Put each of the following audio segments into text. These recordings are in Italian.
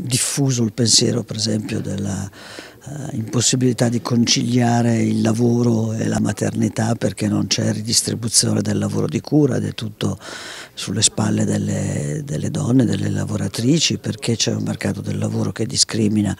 diffuso il pensiero per esempio della eh, impossibilità di conciliare il lavoro e la maternità perché non c'è ridistribuzione del lavoro di cura ed è tutto sulle spalle delle, delle donne, delle lavoratrici, perché c'è un mercato del lavoro che discrimina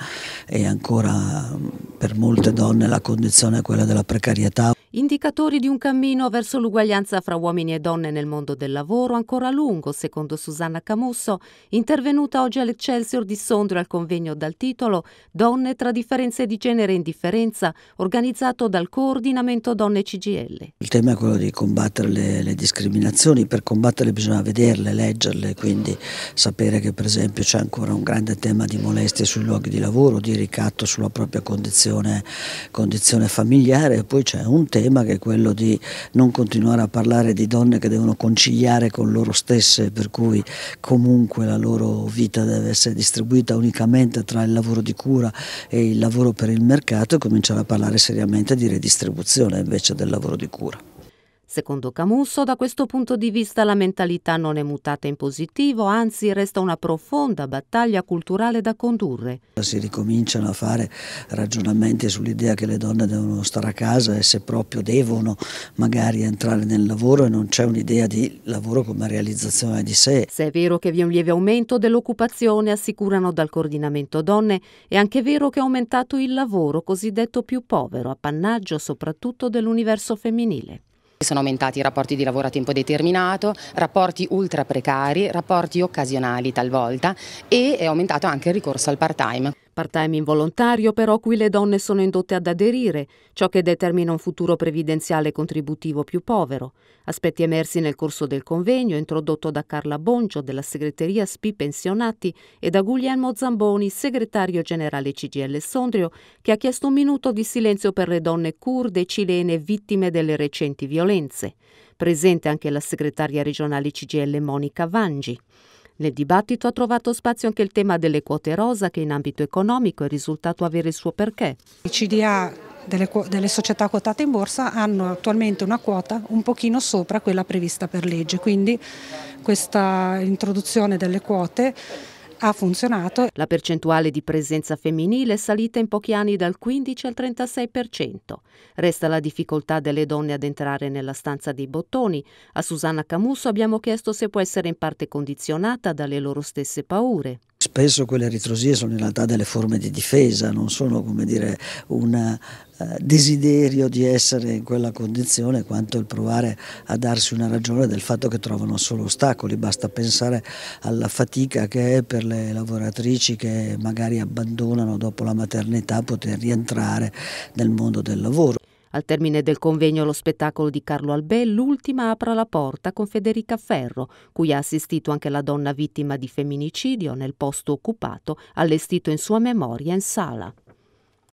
e ancora per molte donne la condizione è quella della precarietà indicatori di un cammino verso l'uguaglianza fra uomini e donne nel mondo del lavoro ancora lungo, secondo Susanna Camusso, intervenuta oggi all'Excelsior di Sondrio al convegno dal titolo Donne tra differenze di genere e indifferenza, organizzato dal coordinamento Donne CGL. Il tema è quello di combattere le, le discriminazioni, per combatterle bisogna vederle, leggerle, quindi sapere che per esempio c'è ancora un grande tema di molestie sui luoghi di lavoro, di ricatto sulla propria condizione, condizione familiare, poi c'è un tema tema che è quello di non continuare a parlare di donne che devono conciliare con loro stesse, per cui comunque la loro vita deve essere distribuita unicamente tra il lavoro di cura e il lavoro per il mercato e cominciare a parlare seriamente di redistribuzione invece del lavoro di cura. Secondo Camusso, da questo punto di vista la mentalità non è mutata in positivo, anzi resta una profonda battaglia culturale da condurre. Si ricominciano a fare ragionamenti sull'idea che le donne devono stare a casa e se proprio devono magari entrare nel lavoro e non c'è un'idea di lavoro come realizzazione di sé. Se è vero che vi è un lieve aumento dell'occupazione, assicurano dal coordinamento donne, è anche vero che è aumentato il lavoro cosiddetto più povero, appannaggio soprattutto dell'universo femminile. Sono aumentati i rapporti di lavoro a tempo determinato, rapporti ultra precari, rapporti occasionali talvolta e è aumentato anche il ricorso al part-time part-time involontario, però qui le donne sono indotte ad aderire, ciò che determina un futuro previdenziale contributivo più povero. Aspetti emersi nel corso del convegno introdotto da Carla Bongio della segreteria SPI Pensionati e da Guglielmo Zamboni, segretario generale CGL Sondrio, che ha chiesto un minuto di silenzio per le donne kurde cilene vittime delle recenti violenze. Presente anche la segretaria regionale CGL Monica Vangi. Nel dibattito ha trovato spazio anche il tema delle quote rosa che in ambito economico è risultato avere il suo perché. I CDA delle, delle, società quotate in borsa hanno attualmente una quota un pochino sopra quella prevista per legge, quindi questa introduzione delle quote ha funzionato. La percentuale di presenza femminile è salita in pochi anni dal 15 al 36%. Resta la difficoltà delle donne ad entrare nella stanza dei bottoni. A Susanna Camusso abbiamo chiesto se può essere in parte condizionata dalle loro stesse paure spesso quelle ritrosie sono in realtà delle forme di difesa, non sono come dire un eh, desiderio di essere in quella condizione quanto il provare a darsi una ragione del fatto che trovano solo ostacoli, basta pensare alla fatica che è per le lavoratrici che magari abbandonano dopo la maternità poter rientrare nel mondo del lavoro. Al termine del convegno allo spettacolo di Carlo Albè, l'ultima apra la porta con Federica Ferro, cui ha assistito anche la donna vittima di femminicidio nel posto occupato, allestito in sua memoria in sala.